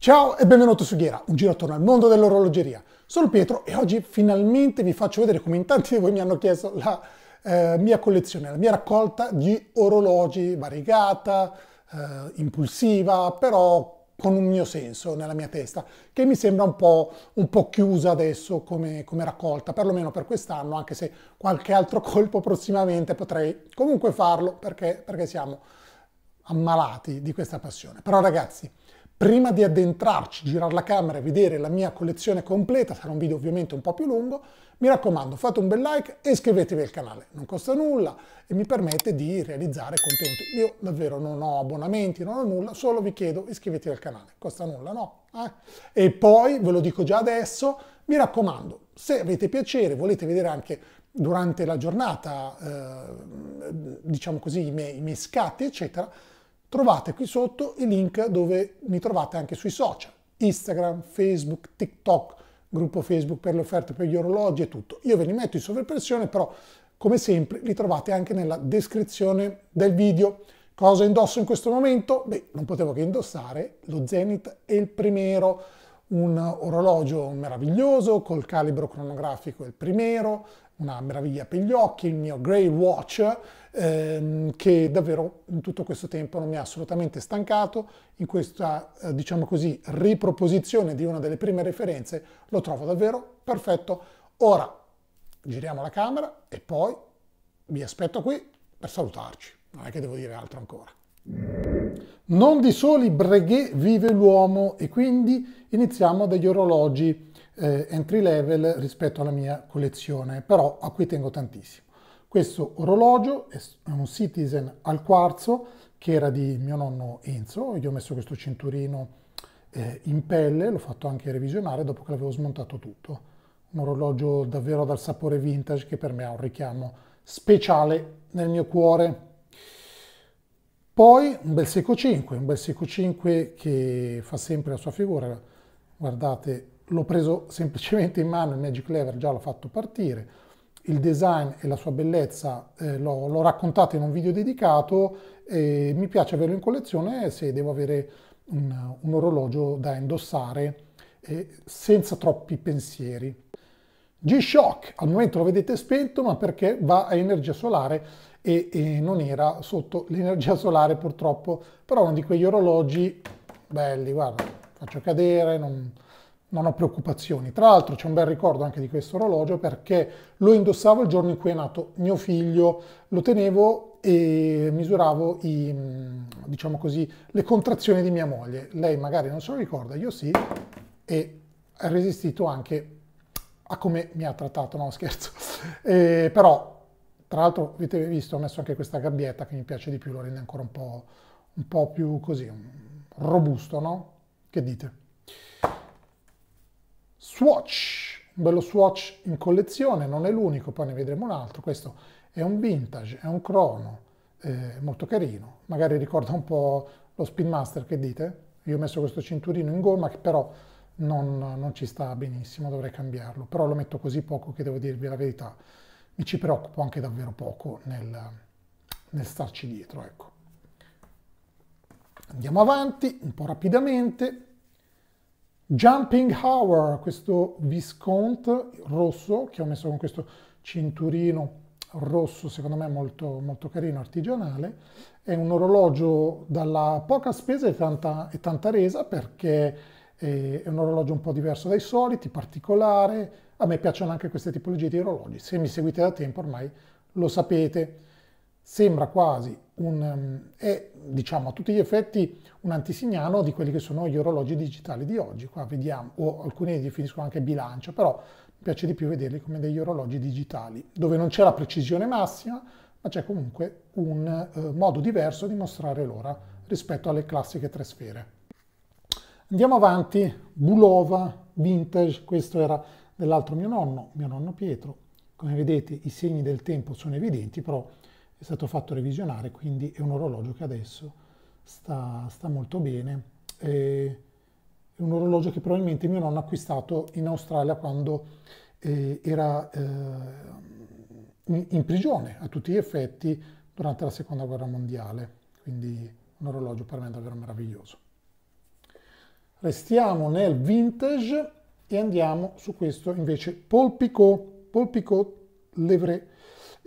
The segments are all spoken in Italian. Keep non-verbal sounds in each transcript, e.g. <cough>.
Ciao e benvenuto su Ghiera, un giro attorno al mondo dell'orologeria. Sono Pietro e oggi finalmente vi faccio vedere come in tanti di voi mi hanno chiesto la eh, mia collezione, la mia raccolta di orologi variegata, eh, impulsiva, però con un mio senso nella mia testa, che mi sembra un po', un po chiusa adesso come, come raccolta, perlomeno per quest'anno, anche se qualche altro <laughs> colpo prossimamente potrei comunque farlo perché, perché siamo ammalati di questa passione. Però ragazzi, Prima di addentrarci, girare la camera e vedere la mia collezione completa, sarà un video ovviamente un po' più lungo, mi raccomando fate un bel like e iscrivetevi al canale, non costa nulla e mi permette di realizzare contenuti. Io davvero non ho abbonamenti, non ho nulla, solo vi chiedo iscrivetevi al canale, costa nulla, no? Eh? E poi, ve lo dico già adesso, mi raccomando, se avete piacere, volete vedere anche durante la giornata, eh, diciamo così, i miei, i miei scatti, eccetera, Trovate qui sotto i link dove mi trovate anche sui social, Instagram, Facebook, TikTok, gruppo Facebook per le offerte per gli orologi e tutto. Io ve li metto in sovrappressione, però come sempre li trovate anche nella descrizione del video. Cosa indosso in questo momento? Beh, non potevo che indossare lo Zenith e il Primero, un orologio meraviglioso col calibro cronografico il Primero, una meraviglia per gli occhi, il mio Grey Watch ehm, che davvero in tutto questo tempo non mi ha assolutamente stancato. In questa, eh, diciamo così, riproposizione di una delle prime referenze lo trovo davvero perfetto. Ora giriamo la camera e poi vi aspetto qui per salutarci. Non è che devo dire altro ancora. Non di soli breghè vive l'uomo e quindi iniziamo dagli orologi eh, entry level rispetto alla mia collezione, però a cui tengo tantissimo. Questo orologio è un Citizen al quarzo che era di mio nonno Enzo, gli ho messo questo cinturino eh, in pelle, l'ho fatto anche revisionare dopo che l'avevo smontato tutto. Un orologio davvero dal sapore vintage che per me ha un richiamo speciale nel mio cuore. Poi un bel Seco 5, un bel Seco 5 che fa sempre la sua figura. Guardate, l'ho preso <laughs> semplicemente in mano, il Magic Lever già l'ho fatto partire il design e la sua bellezza eh, l'ho raccontato in un video dedicato e mi piace averlo in collezione se devo avere un, un orologio da indossare eh, senza troppi pensieri. G-Shock, al momento lo vedete spento ma perché va a energia solare e, e non era sotto l'energia solare purtroppo, però uno di quegli orologi belli, guarda, faccio cadere, non non ho preoccupazioni. Tra l'altro c'è un bel ricordo anche di questo orologio perché lo indossavo il giorno in cui è nato mio figlio, lo tenevo e misuravo i, mm, diciamo così, le contrazioni di mia moglie. Lei magari non se lo ricorda, io sì, e ha resistito anche a come mi ha trattato, no <laughs> scherzo. Eh, però, tra l'altro, avete visto, ho messo anche questa gabbietta che mi piace di più, lo rende ancora un po', un po più così, robusto, no? Che dite? Swatch, un bello Swatch in collezione, non è l'unico, poi ne vedremo un altro, questo è un vintage, è un crono, eh, molto carino, magari ricorda un po' lo Speedmaster, che dite? Io ho messo questo cinturino in gomma che però non, non ci sta benissimo, dovrei cambiarlo, però lo metto così poco che devo dirvi la verità, mi ci preoccupo anche davvero poco nel, nel starci dietro, ecco. Andiamo avanti un po' rapidamente. Jumping Hour, questo Viscont rosso che ho messo con questo cinturino rosso, secondo me molto, molto carino, artigianale. È un orologio dalla poca spesa e tanta, e tanta resa perché eh, è un orologio un po' diverso dai soliti, particolare. A me piacciono anche queste tipologie di orologi. Se mi seguite da tempo ormai lo sapete sembra quasi un, ehm, è diciamo a tutti gli effetti un antisignano di quelli che sono gli orologi digitali di oggi. Qua vediamo, o alcuni li definiscono anche bilancio, però mi piace di più vederli come degli orologi digitali, dove non c'è la precisione massima, ma c'è comunque un eh, modo diverso di mostrare l'ora rispetto alle classiche tre sfere. Andiamo avanti, Bulova, vintage, questo era dell'altro mio nonno, mio nonno Pietro. Come vedete i segni del tempo sono evidenti, però è stato fatto revisionare, quindi è un orologio che adesso sta, sta molto bene. Eh, è un orologio che probabilmente mio nonno ha acquistato in Australia quando eh, era eh, in, in, prigione, a tutti gli effetti, durante la Seconda Guerra Mondiale. Quindi un orologio per me davvero meraviglioso. Restiamo nel vintage e andiamo su questo invece Paul Picot, Paul Picot Levret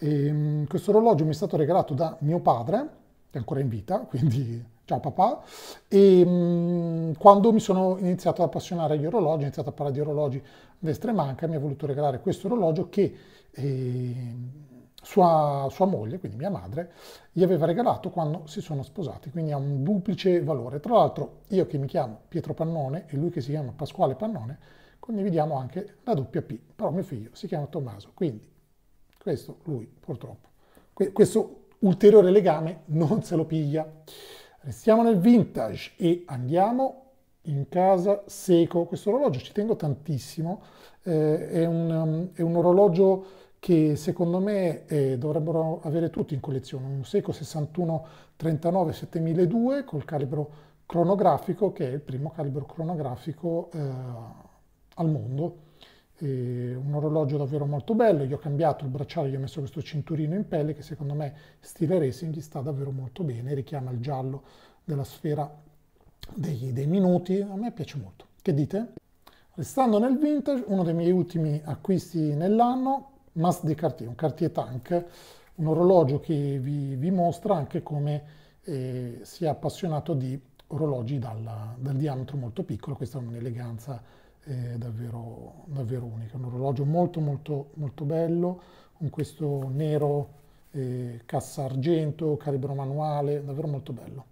e, ehm, questo orologio mi è stato regalato da mio padre, che è ancora in vita, <laughs> quindi ciao papà, e ehm, mh, quando mi sono iniziato ad appassionare agli orologi, ho iniziato a parlare di orologi destra e manca, mi ha voluto regalare questo orologio che eh, sua, sua, moglie, quindi mia madre, gli aveva regalato quando si sono sposati, quindi ha un duplice valore. Tra l'altro io che mi chiamo Pietro Pannone e lui che si chiama Pasquale Pannone, condividiamo anche la doppia P, però mio figlio si chiama Tommaso, quindi questo lui purtroppo. Que questo ulteriore legame non se lo piglia. Restiamo nel vintage e andiamo in casa seco. Questo orologio ci tengo tantissimo, eh, è, un, um, è, un, orologio che secondo me eh, dovrebbero avere tutti in collezione, un Seco 6139 7002 col calibro cronografico che è il primo calibro cronografico eh, al mondo eh, un orologio davvero molto bello, gli ho cambiato il bracciale, gli ho messo questo cinturino in pelle che secondo me stile racing gli sta davvero molto bene, richiama il giallo della sfera dei, dei minuti, a me piace molto. Che dite? Restando nel vintage, uno dei miei ultimi acquisti nell'anno, Mas de Cartier, un Cartier Tank, un orologio che vi, vi mostra anche come eh, è appassionato di orologi dal, dal diametro molto piccolo, questa è un'eleganza è davvero, davvero unica. Un orologio molto molto molto bello, con questo nero eh, cassa argento, calibro manuale, davvero molto bello.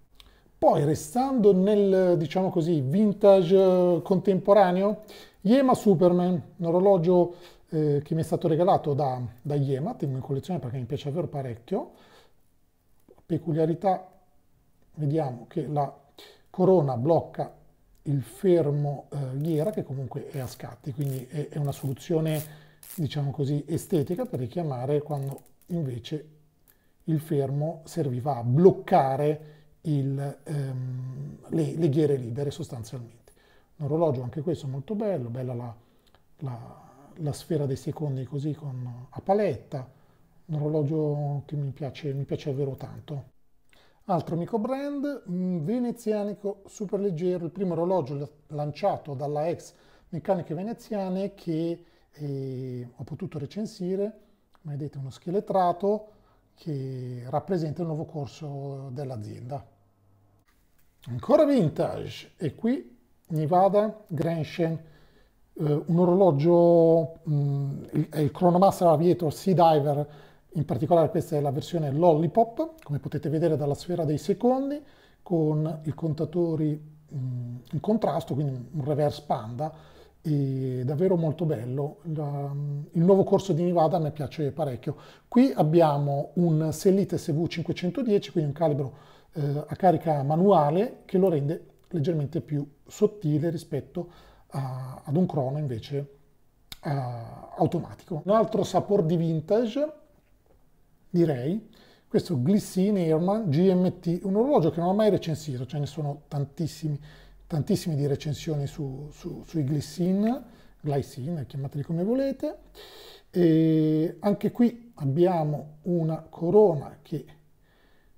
Poi restando nel, diciamo così, vintage eh, contemporaneo, Yema Superman, un orologio eh, che mi è stato regalato da, da Yema, tengo in collezione perché mi piace davvero parecchio. Peculiarità, vediamo che la corona blocca il fermo eh, ghiera che comunque è a scatti, quindi è, è una soluzione diciamo così estetica per richiamare quando invece il fermo serviva a bloccare il, ehm, le, le, ghiere libere sostanzialmente. Un orologio anche questo molto bello, bella la, la, la sfera dei secondi così con, a paletta, un orologio che mi piace, mi piace davvero tanto. Altro amico brand, venezianico superleggero, il primo orologio lanciato dalla ex Meccaniche Veneziane che eh, ho potuto recensire, come vedete uno scheletrato che rappresenta il nuovo corso dell'azienda. Ancora vintage e qui Nevada Grenschen, eh, un orologio, mh, mm, il, è il Chronomaster Aviator Sea Diver in particolare questa è la versione Lollipop, come potete vedere dalla sfera dei secondi, con i contatori mm, in contrasto, quindi un reverse panda, e davvero molto bello. Mm, il nuovo corso di Nivada mi piace parecchio. Qui abbiamo un Selite SV510, quindi un calibro eh, a carica manuale, che lo rende leggermente più sottile rispetto a, ad un crono invece eh, automatico. Un altro sapore di vintage direi, questo Glissini Airman GMT, un orologio che non ho mai recensito, ce ne sono tantissimi, tantissimi di recensioni su, su, sui Glissin, Glycine, chiamateli come volete. E anche qui abbiamo una corona che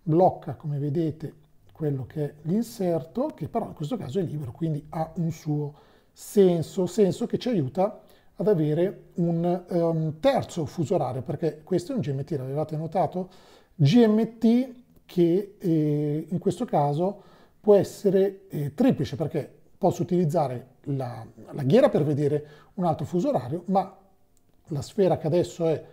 blocca, come vedete, quello che è l'inserto, che però in questo caso è libero, quindi ha un suo senso, senso che ci aiuta ad avere un um, terzo fuso orario, perché questo è un GMT, l'avevate notato? GMT che eh, in questo caso può essere eh, triplice, perché posso utilizzare la, la, ghiera per vedere un altro fuso orario, ma la sfera che adesso è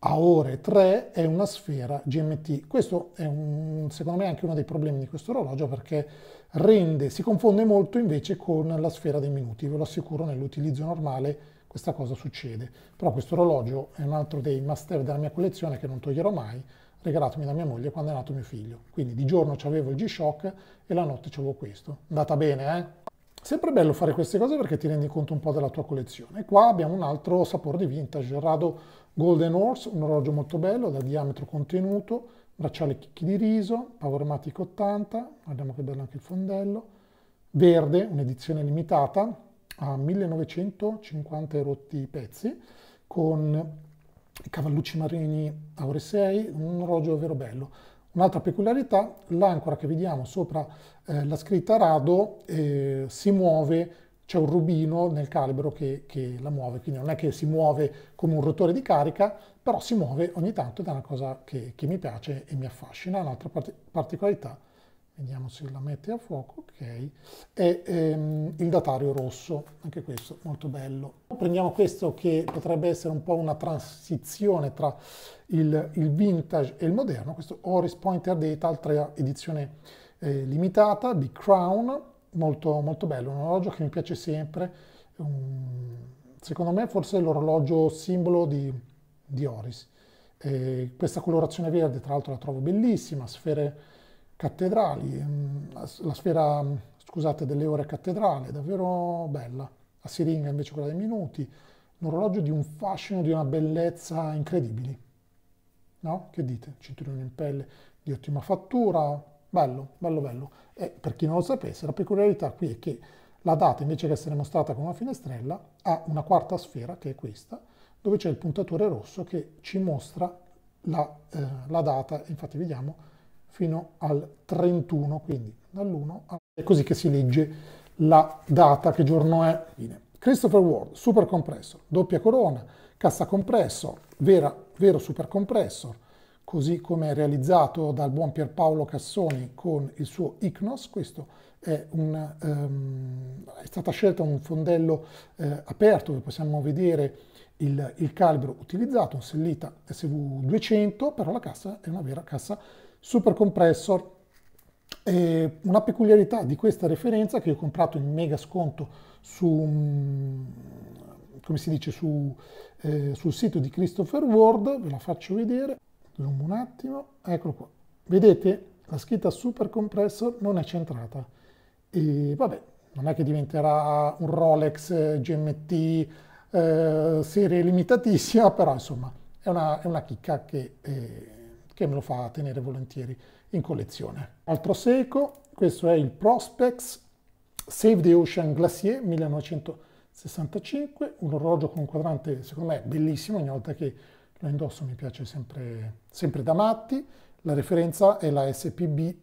a ore 3 è una sfera GMT. Questo è un, secondo me anche uno dei problemi di questo orologio perché rende, si confonde molto invece con la sfera dei minuti, ve lo assicuro nell'utilizzo normale questa cosa succede. Però questo orologio è un altro dei must have della mia collezione che non toglierò mai, regalatomi da mia moglie quando è nato mio figlio. Quindi di giorno avevo il G-Shock e la notte avevo questo. Andata bene, eh? Sempre bello fare queste cose perché ti rendi conto un po' della tua collezione. Qua abbiamo un altro sapore di vintage, il Rado Golden Horse, un orologio molto bello, da diametro contenuto, bracciale chicchi di riso, Powermatic 80, guardiamo che bello anche il fondello, verde, un'edizione limitata, a 1950 rotti pezzi con cavallucci marini Aure 6, un orologio vero bello. Un'altra peculiarità, l'ancora che vediamo sopra eh, la scritta Rado eh, si muove, c'è un rubino nel calibro che, che, la muove, quindi non è che si muove come un rotore di carica, però si muove ogni tanto ed è una cosa che, che mi piace e mi affascina, un'altra particolarità vediamo se la mette a fuoco, ok, e ehm, il datario rosso, anche questo molto bello. Prendiamo questo che potrebbe essere un po' una transizione tra il, il vintage e il moderno, questo Oris Pointer Data, altra edizione eh, limitata di Crown, molto, molto bello, un orologio che mi piace sempre, um, secondo me forse l'orologio simbolo di, di Oris. Eh, questa colorazione verde tra l'altro la trovo bellissima, sfere cattedrali, mm, la sfera mm, scusate, delle ore cattedrale, davvero bella, la siringa invece quella dei minuti, un orologio di un fascino, di una bellezza incredibili. No? Che dite? Cinturino in pelle di ottima fattura, bello, bello, bello. E per chi non lo sapesse, la peculiarità qui è che la data, invece che essere mostrata con una finestrella, ha una quarta sfera, che è questa, dove c'è il puntatore rosso che ci mostra la, eh, la data, infatti vediamo, fino al 31, quindi dall'1 al... È così che si legge la data, che giorno è. Fine. Christopher Ward, super compressor, doppia corona, cassa compressor, vera, vero super compressor, così come realizzato dal buon Pierpaolo Cassoni con il suo ICNOS, questo è, un, um, è stata scelta un fondello eh, aperto dove possiamo vedere il, il calibro utilizzato, un Sellita SV200, però la cassa è una vera cassa Super compressor. E una peculiarità di questa referenza che ho comprato in mega sconto su, mm, come si dice, su, eh, sul sito di Christopher Ward, ve la faccio vedere, zoom un attimo, eccolo qua. Vedete, la scritta super compressor non è centrata. E vabbè, non è che diventerà un Rolex eh, GMT eh, serie limitatissima, <laughs> però insomma è una, è una chicca che... Eh, che me lo fa tenere volentieri in collezione. Altro seco, questo è il Prospects Save the Ocean Glacier 1965, un orologio con un quadrante secondo me bellissimo, ogni volta che lo indosso mi piace sempre, sempre da matti, la referenza è la SPB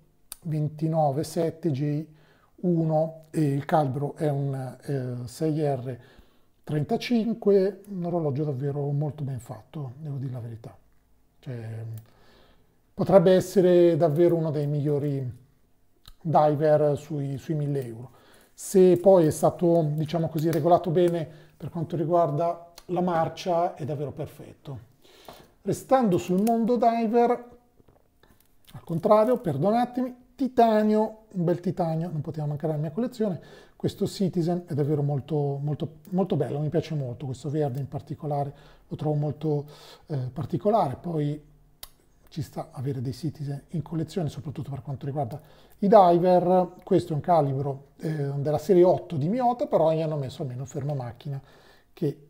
297J1 e il calibro è un eh, 6R 35, un orologio davvero molto ben fatto, devo dire la verità. Cioè, potrebbe essere davvero uno dei migliori diver sui, sui 1000 euro. Se poi è stato, diciamo così, regolato bene per quanto riguarda la marcia, è davvero perfetto. Restando sul mondo diver, al contrario, perdonatemi, titanio, un bel titanio, non poteva mancare nella mia collezione, questo Citizen è davvero molto, molto, molto bello, mi piace molto, questo verde in particolare lo trovo molto eh, particolare, poi ci sta avere dei Citizen in collezione, soprattutto per quanto riguarda i diver. Questo è un calibro eh, della serie 8 di Miota, però gli hanno messo almeno fermo macchina che,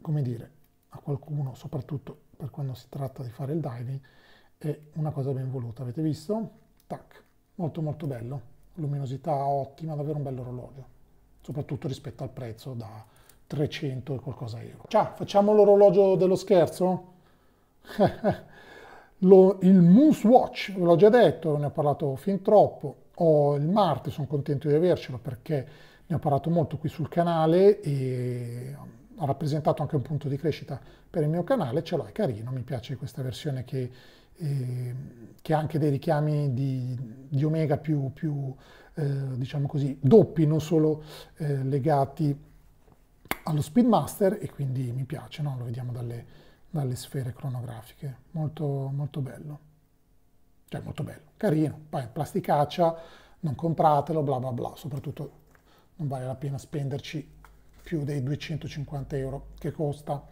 come dire, a qualcuno, soprattutto per quando si tratta di fare il diving, è una cosa ben voluta. Avete visto? Tac, molto molto bello, luminosità ottima, davvero un bello orologio, soprattutto rispetto al prezzo da 300 e qualcosa euro. Ciao, facciamo l'orologio dello scherzo? <laughs> Lo, il Moose Watch, ve l'ho già detto, ne ho parlato fin troppo, ho il Marte, sono contento di avercelo perché ne ho parlato molto qui sul canale e ha rappresentato anche un punto di crescita per il mio canale, ce l'ho, è carino, mi piace questa versione che, eh, che ha anche dei richiami di, di omega più, più eh, diciamo così, doppi, non solo eh, legati allo Speedmaster e quindi mi piace, no? lo vediamo dalle dalle sfere cronografiche, molto, molto bello, cioè molto bello, carino, poi plasticaccia, non compratelo, bla bla bla, soprattutto non vale la pena spenderci più dei 250 euro che costa.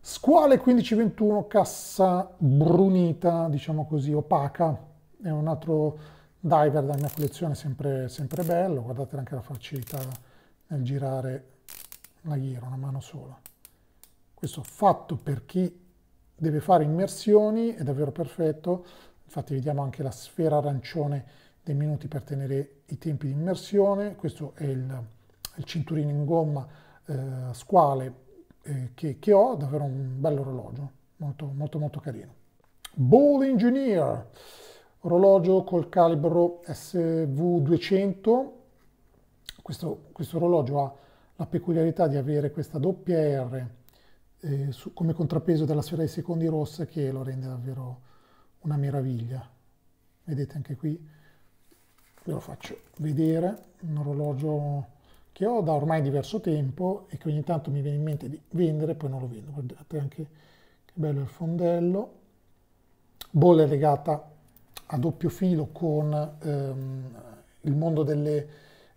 Squale 1521, cassa brunita, diciamo così, opaca, è un altro diver della mia collezione, sempre, sempre bello, guardate anche la facilità nel girare la ghiera, una mano sola. Questo fatto per chi deve fare immersioni è davvero perfetto, infatti vediamo anche la sfera arancione dei minuti per tenere i tempi di immersione, questo è il, il cinturino in gomma eh, squale eh, che, che, ho, davvero un bello orologio, molto molto molto carino. Ball Engineer, orologio col calibro SV200, questo, questo orologio ha la peculiarità di avere questa doppia R eh, su, come contrappeso della sfera dei secondi rossa che lo rende davvero una meraviglia. Vedete anche qui, ve lo faccio vedere, un orologio che ho da ormai diverso tempo e che ogni tanto mi viene in mente di vendere, poi non lo vendo. Guardate anche che bello il fondello. Bolle legata a doppio filo con ehm, il mondo delle,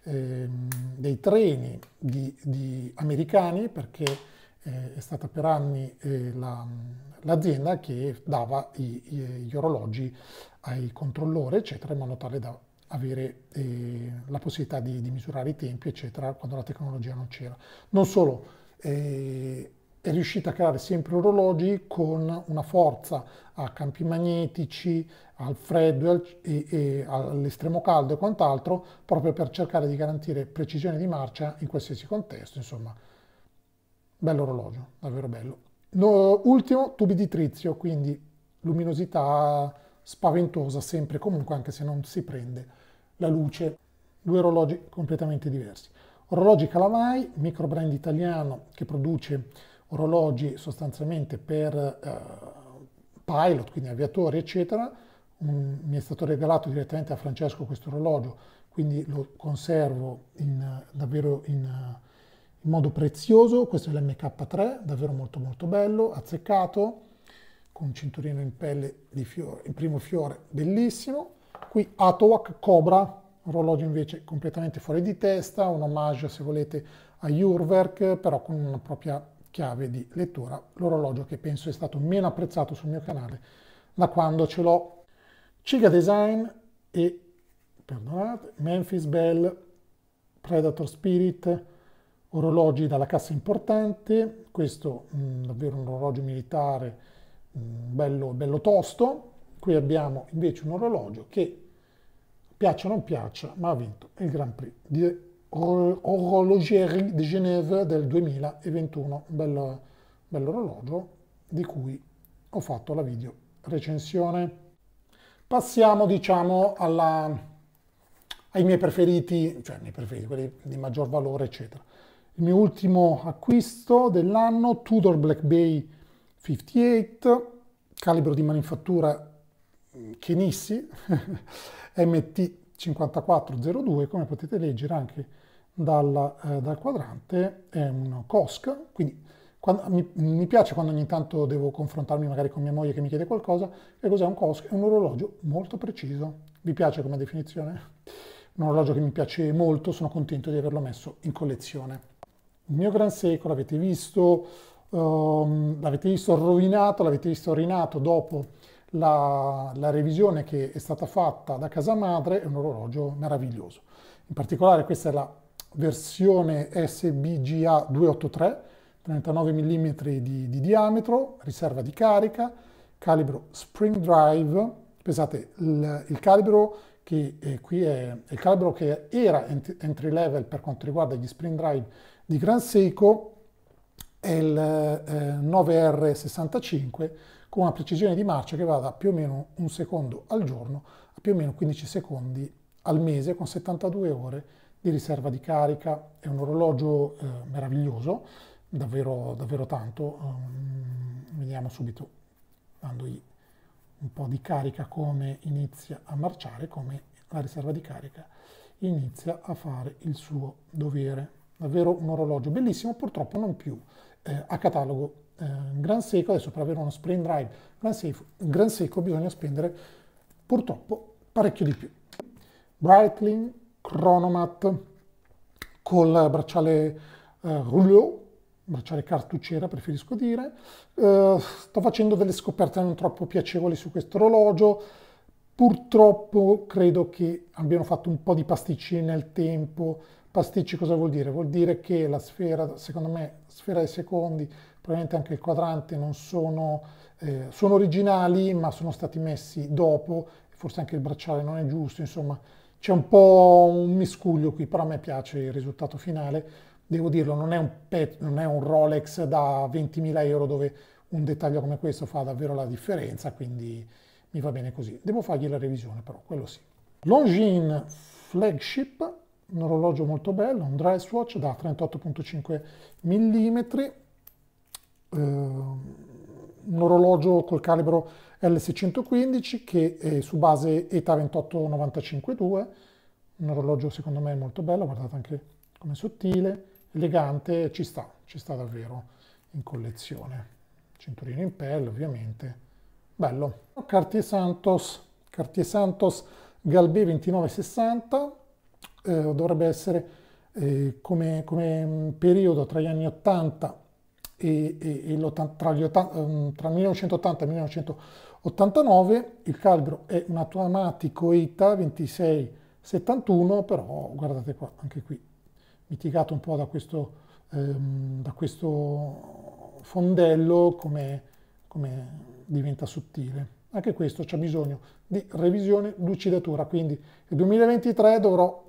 ehm, dei treni di, di americani perché eh, è stata per anni eh, l'azienda che dava i, i, gli orologi ai controllori, eccetera, in modo tale da avere eh, la possibilità di, di, misurare i tempi, eccetera, quando la tecnologia non c'era. Non solo, eh, è riuscita a creare sempre orologi con una forza a campi magnetici, al freddo e, all'estremo caldo e quant'altro, proprio per cercare di garantire precisione di marcia in qualsiasi contesto, insomma, bello orologio, davvero bello. No, ultimo, tubi di trizio, quindi luminosità spaventosa sempre, comunque anche se non si prende la luce. Due orologi completamente diversi. Orologi Calamai, micro brand italiano che produce orologi sostanzialmente per eh, pilot, quindi aviatori, eccetera. Un, mi è stato regalato direttamente a Francesco questo orologio, quindi lo conservo in, davvero in in modo prezioso, questo è l'MK3, davvero molto molto bello, azzeccato, con un cinturino in pelle di fiore, il primo fiore, bellissimo. Qui Atowak Cobra, orologio invece completamente fuori di testa, un omaggio se volete a Jurwerk, però con una propria chiave di lettura, l'orologio che penso è stato meno apprezzato sul mio canale da quando ce l'ho. Ciga Design e, perdonate, Memphis Bell, Predator Spirit, orologi dalla cassa importante, questo mh, mm, davvero un orologio militare mh, mm, bello, bello tosto, qui abbiamo invece un orologio che piaccia o non piaccia, ma ha vinto il Grand Prix di Orologerie di Genève del 2021, bello, bello orologio di cui ho fatto la video recensione. Passiamo diciamo alla, ai miei preferiti, cioè i miei preferiti, quelli di maggior valore eccetera il mio ultimo acquisto dell'anno, Tudor Black Bay 58, calibro di manifattura Kenissi, mm, <laughs> MT5402, come potete leggere anche dal, eh, dal quadrante, è un COSC, quindi quando, mi, mi, piace quando ogni tanto devo confrontarmi magari con mia moglie che mi chiede qualcosa, che cos'è un COSC? È un orologio molto preciso. Vi piace come definizione? Un orologio che mi piace molto, sono contento di averlo messo in collezione. Il mio gran secolo l'avete visto, um, l'avete visto rovinato, l'avete visto rinato dopo la, la, revisione che è stata fatta da casa madre, è un orologio meraviglioso. In particolare questa è la versione SBGA 283, 39 mm di, di diametro, riserva di carica, calibro spring drive, pensate il, il calibro che eh, qui è, è, il calibro che era entry level per quanto riguarda gli spring drive di Gran Seco è il eh, 9R65 con una precisione di marcia che va da più o meno un secondo al giorno a più o meno 15 secondi al mese con 72 ore di riserva di carica. È un orologio eh, meraviglioso, davvero, davvero tanto. Um, vediamo subito dandogli un po' di carica come inizia a marciare, come la riserva di carica inizia a fare il suo dovere davvero un orologio bellissimo, purtroppo non più eh, a catalogo eh, gran seco, adesso per avere uno spring drive gran, safe, gran seco bisogna spendere purtroppo parecchio di più. Breitling Chronomat col bracciale eh, rouleau, bracciale cartucciera preferisco dire, eh, sto facendo delle scoperte non troppo piacevoli su questo orologio, purtroppo credo che abbiano fatto un po' di pasticci nel tempo, pasticci cosa vuol dire? Vuol dire che la sfera, secondo me, sfera dei secondi, probabilmente anche il quadrante, non sono, eh, sono originali ma sono stati messi dopo, forse anche il bracciale non è giusto, insomma c'è un po' un miscuglio qui, però a me piace il risultato finale, devo dirlo, non è un, pet, non è un Rolex da 20.000 euro dove un dettaglio come questo fa davvero la differenza, quindi mi va bene così. Devo fargli la revisione però, quello sì. Longines Flagship un orologio molto bello, un dress watch da 38.5 mm, eh, un orologio col calibro L615 che è su base ETA 28952, un orologio secondo me molto bello, guardate anche come sottile, elegante, ci sta, ci sta davvero in collezione. Cinturino in pelle ovviamente, bello. Cartier Santos, Cartier Santos Galbé 2960, eh, dovrebbe essere eh, come, come, mm, periodo tra gli anni 80 e, e, e tra, gli 80, mm, tra 1980 e 1989 il calibro è un automatico ETA 2671 però guardate qua anche qui mitigato un po' da questo, ehm, da questo fondello come, come diventa sottile anche questo c'è bisogno di revisione lucidatura quindi il 2023 dovrò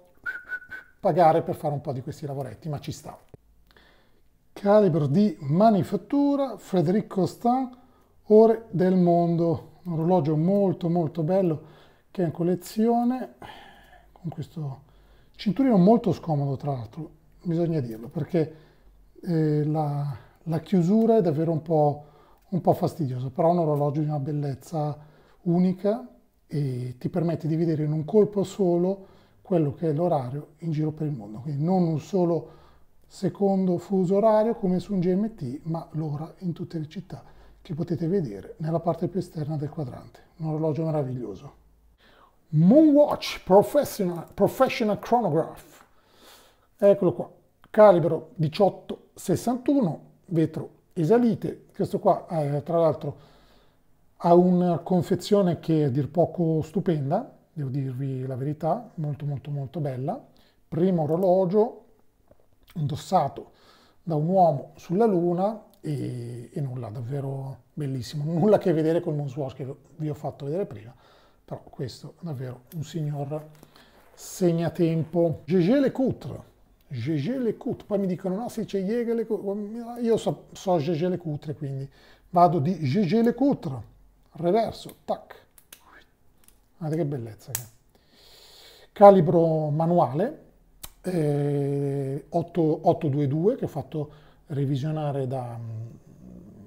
pagare per fare un po' di questi lavoretti, ma ci sta. Calibro di manifattura, Frédéric Constant, Ore del Mondo, un orologio molto molto bello che è in collezione, con questo cinturino molto scomodo tra l'altro, bisogna dirlo, perché eh, la, la, chiusura è davvero un po', un po' fastidiosa, però è un orologio di una bellezza unica e ti permette di vedere in un colpo solo quello che è l'orario in giro per il mondo, quindi non un solo secondo fuso orario come su un GMT, ma l'ora in tutte le città che potete vedere nella parte più esterna del quadrante. Un orologio meraviglioso. Moonwatch Professional, Professional Chronograph. Eccolo qua, calibro 1861, vetro esalite. Questo qua, eh, tra l'altro, ha una confezione che è a dir poco stupenda, devo dirvi la verità, molto molto molto bella. Primo orologio indossato da un uomo sulla Luna e, e nulla, davvero bellissimo. Nulla a che vedere col Moonswatch che vi ho fatto vedere prima, però questo davvero un signor segnatempo. Gégé Lecoutre, Gégé Lecoutre, poi mi dicono no si c'è Jäger Lecoutre, io so, so Gégé Lecoutre quindi vado di Gégé Lecoutre, reverso, tac Guardate che bellezza che Calibro manuale, eh, 8, 822 che ho fatto revisionare da, mm,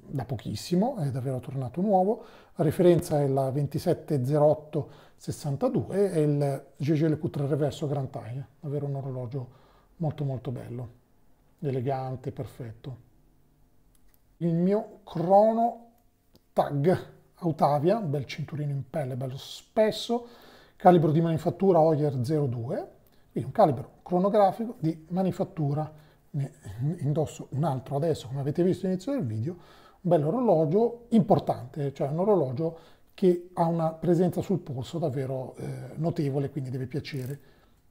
da pochissimo, è davvero tornato nuovo. La referenza è la 270862 e il GGL q 3 Reverso Grand Taglia, davvero un orologio molto molto bello, elegante, perfetto. Il mio crono tag Autavia, bel cinturino in pelle, bello spesso, calibro di manifattura Oyer 02, quindi un calibro cronografico di manifattura, ne indosso un altro adesso come avete visto all'inizio del video, un bello orologio importante, cioè un orologio che ha una presenza sul polso davvero eh, notevole, quindi deve piacere.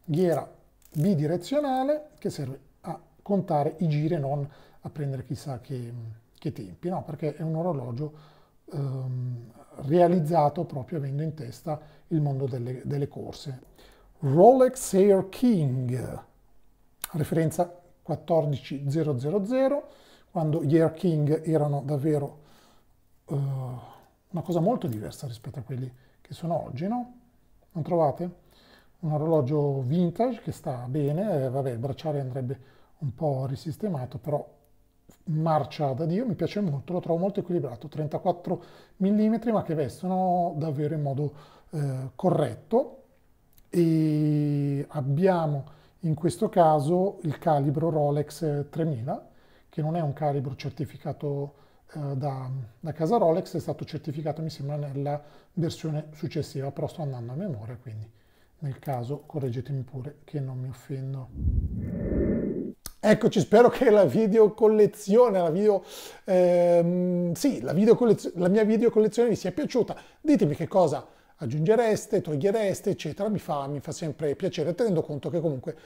Ghiera bidirezionale che serve a contare i giri e non a prendere chissà che, che tempi, no? perché è un orologio ehm, realizzato proprio avendo in testa il mondo delle, delle corse. Rolex Air King, referenza 14000, quando gli Air King erano davvero eh, una cosa molto diversa rispetto a quelli che sono oggi, no? Non trovate? Un orologio vintage che sta bene, eh, vabbè il bracciale andrebbe un po' risistemato, però marcia da io, mi piace molto, lo trovo molto equilibrato, 34 mm ma che vestono davvero in modo eh, corretto e abbiamo in questo caso il calibro Rolex 3000 che non è un calibro certificato eh, da, da, casa Rolex, è stato certificato mi sembra nella versione successiva, però sto andando a memoria quindi nel caso correggetemi pure che non mi offendo. Eccoci, spero che la video collezione, la, video, ehm, sì, la, video collezio, la mia video collezione vi sia piaciuta. Ditemi che cosa aggiungereste, togliereste, eccetera. Mi fa, mi fa sempre piacere, tenendo conto che comunque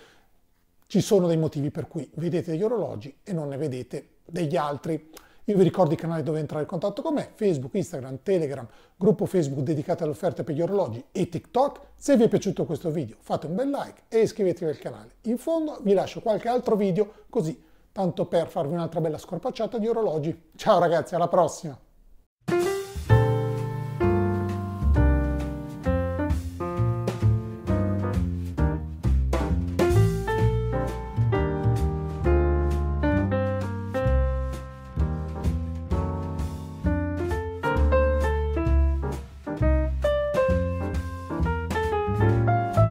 ci sono dei motivi per cui vedete degli orologi e non ne vedete degli altri. Io vi ricordo i canali dove entrare in contatto con me, Facebook, Instagram, Telegram, gruppo Facebook dedicato alle offerte per gli orologi e TikTok. Se vi è piaciuto questo video fate un bel like e iscrivetevi al canale. In fondo vi lascio qualche altro video così, tanto per farvi un'altra bella scorpacciata di orologi. Ciao ragazzi, alla prossima!